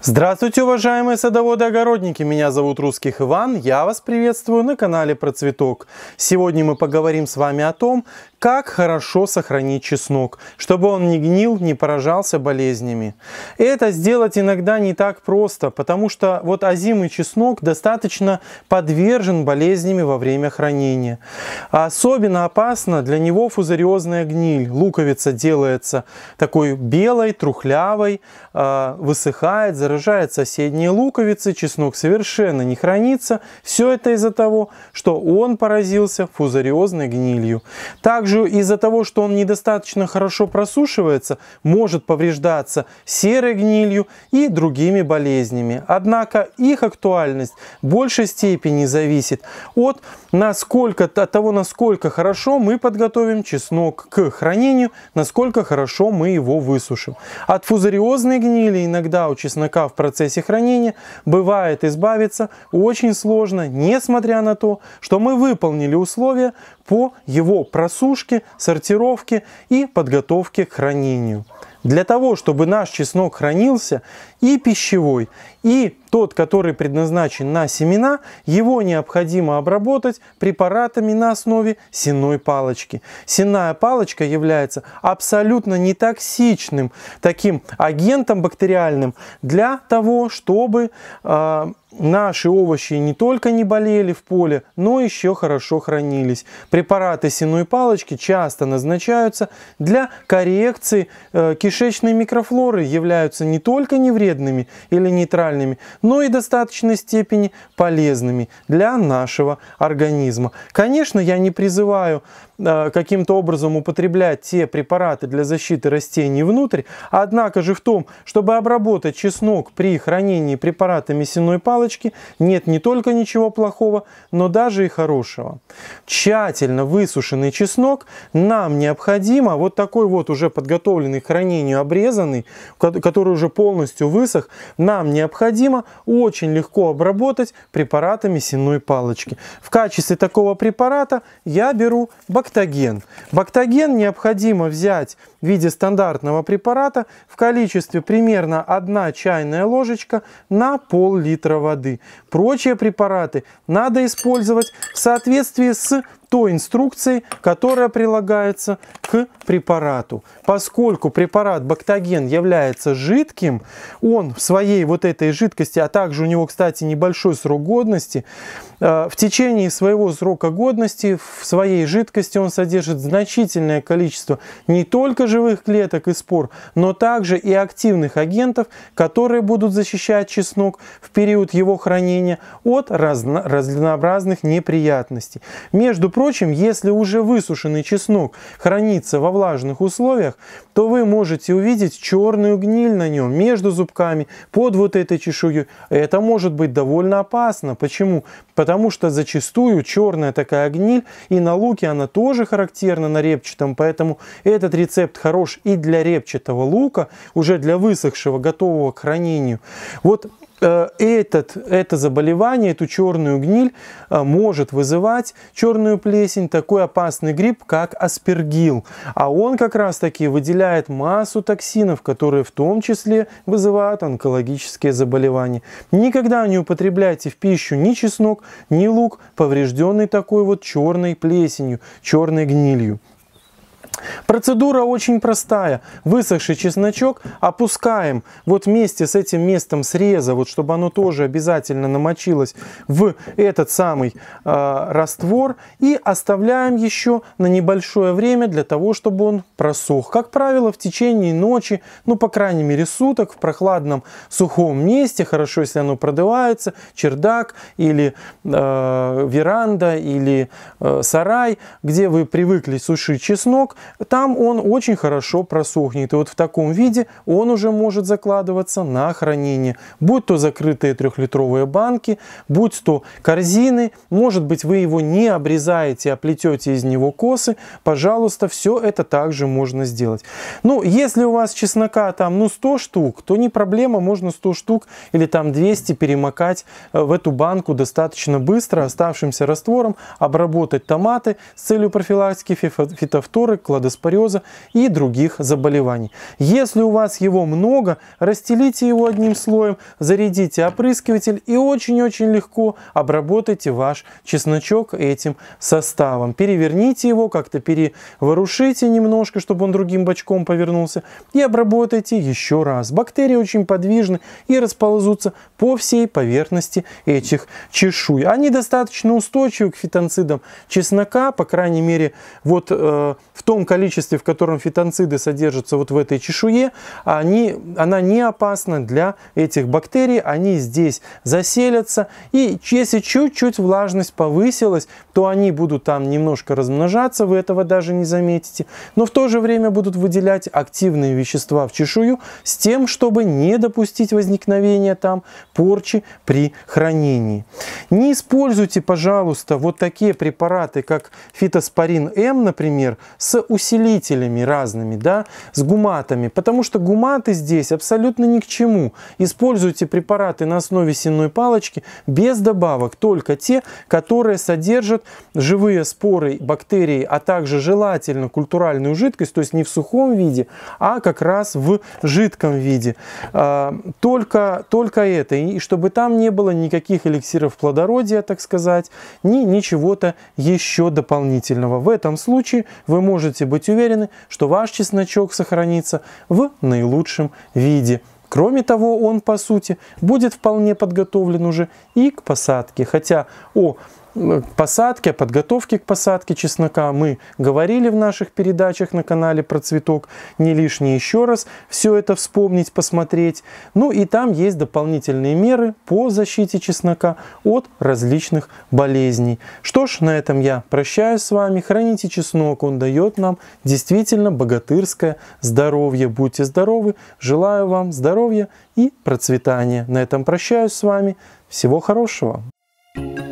Здравствуйте, уважаемые садоводы-огородники! Меня зовут Русских Иван, я вас приветствую на канале Про Цветок. Сегодня мы поговорим с вами о том, как хорошо сохранить чеснок, чтобы он не гнил, не поражался болезнями. Это сделать иногда не так просто, потому что вот озимый чеснок достаточно подвержен болезнями во время хранения. Особенно опасно для него фузариозная гниль. Луковица делается такой белой, трухлявой, а, высыхает, подорожают соседние луковицы, чеснок совершенно не хранится. Все это из-за того, что он поразился фузариозной гнилью. Также из-за того, что он недостаточно хорошо просушивается, может повреждаться серой гнилью и другими болезнями. Однако их актуальность в большей степени зависит от, насколько, от того, насколько хорошо мы подготовим чеснок к хранению, насколько хорошо мы его высушим. От фузариозной гнили иногда у чеснока молока в процессе хранения бывает избавиться очень сложно, несмотря на то, что мы выполнили условия по его просушке, сортировке и подготовке к хранению. Для того, чтобы наш чеснок хранился и пищевой, и тот, который предназначен на семена, его необходимо обработать препаратами на основе сенной палочки. Сенная палочка является абсолютно нетоксичным таким агентом бактериальным для того, чтобы э, наши овощи не только не болели в поле, но еще хорошо хранились. Препараты сеной палочки часто назначаются для коррекции э, кишечной микрофлоры, являются не только невредными или нейтральными, но и в достаточной степени полезными для нашего организма. Конечно, я не призываю Э, каким-то образом употреблять те препараты для защиты растений внутрь. Однако же в том, чтобы обработать чеснок при хранении препаратами сенной палочки, нет не только ничего плохого, но даже и хорошего. Тщательно высушенный чеснок нам необходимо, вот такой вот уже подготовленный к хранению обрезанный, который уже полностью высох, нам необходимо очень легко обработать препаратами сенной палочки. В качестве такого препарата я беру бактериофаг бактоген. Бактоген необходимо взять в виде стандартного препарата в количестве примерно 1 чайная ложечка на пол-литра воды. Прочие препараты надо использовать в соответствии с той инструкции, которая прилагается к препарату. Поскольку препарат бактоген является жидким, он в своей вот этой жидкости, а также у него, кстати, небольшой срок годности, э, в течение своего срока годности в своей жидкости он содержит значительное количество не только живых клеток и спор, но также и активных агентов, которые будут защищать чеснок в период его хранения от разнообразных неприятностей. Между прочим, если уже высушенный чеснок хранится во влажных условиях, то вы можете увидеть черную гниль на нем между зубками, под вот этой чешуей. Это может быть довольно опасно. Почему? Потому что зачастую черная такая гниль и на луке она тоже характерна на репчатом, поэтому этот рецепт хорош и для репчатого лука, уже для высохшего, готового к хранению. Вот Э, этот, это заболевание, эту черную гниль э, может вызывать черную плесень, такой опасный гриб, как аспергил. А он как раз таки выделяет массу токсинов, которые в том числе вызывают онкологические заболевания. Никогда не употребляйте в пищу ни чеснок, ни лук, поврежденный такой вот черной плесенью, черной гнилью. Процедура очень простая. Высохший чесночок опускаем вот вместе с этим местом среза, вот чтобы оно тоже обязательно намочилось в этот самый э, раствор и оставляем еще на небольшое время для того, чтобы он просох. Как правило, в течение ночи, ну по крайней мере суток, в прохладном сухом месте, хорошо, если оно продувается, чердак или э, веранда или э, сарай, где вы привыкли сушить чеснок – там он очень хорошо просохнет. И вот в таком виде он уже может закладываться на хранение. Будь то закрытые трехлитровые банки, будь то корзины, может быть вы его не обрезаете, а плетете из него косы, пожалуйста, все это также можно сделать. Ну, если у вас чеснока там, ну, 100 штук, то не проблема, можно 100 штук или там 200 перемокать э, в эту банку достаточно быстро, оставшимся раствором обработать томаты с целью профилактики фитофторы, тела и других заболеваний. Если у вас его много, расстелите его одним слоем, зарядите опрыскиватель и очень-очень легко обработайте ваш чесночок этим составом. Переверните его, как-то переворушите немножко, чтобы он другим бочком повернулся и обработайте еще раз. Бактерии очень подвижны и расползутся по всей поверхности этих чешуй. Они достаточно устойчивы к фитонцидам чеснока, по крайней мере, вот э, в том количестве, в котором фитонциды содержатся вот в этой чешуе, они, она не опасна для этих бактерий, они здесь заселятся, и если чуть-чуть влажность повысилась, то они будут там немножко размножаться, вы этого даже не заметите, но в то же время будут выделять активные вещества в чешую с тем, чтобы не допустить возникновения там порчи при хранении. Не используйте, пожалуйста, вот такие препараты, как фитоспорин М, например, с усилителями разными, да, с гуматами, потому что гуматы здесь абсолютно ни к чему. Используйте препараты на основе сенной палочки без добавок, только те, которые содержат живые споры бактерии, а также желательно культуральную жидкость, то есть не в сухом виде, а как раз в жидком виде. А, только, только это, и чтобы там не было никаких эликсиров плодородия, так сказать, ни ничего-то еще дополнительного. В этом случае вы можете можете быть уверены, что ваш чесночок сохранится в наилучшем виде. Кроме того, он, по сути, будет вполне подготовлен уже и к посадке, хотя о к посадке, о подготовке к посадке чеснока мы говорили в наших передачах на канале про цветок. Не лишний еще раз все это вспомнить, посмотреть. Ну и там есть дополнительные меры по защите чеснока от различных болезней. Что ж, на этом я прощаюсь с вами. Храните чеснок, он дает нам действительно богатырское здоровье. Будьте здоровы, желаю вам здоровья и процветания. На этом прощаюсь с вами. Всего хорошего! thank you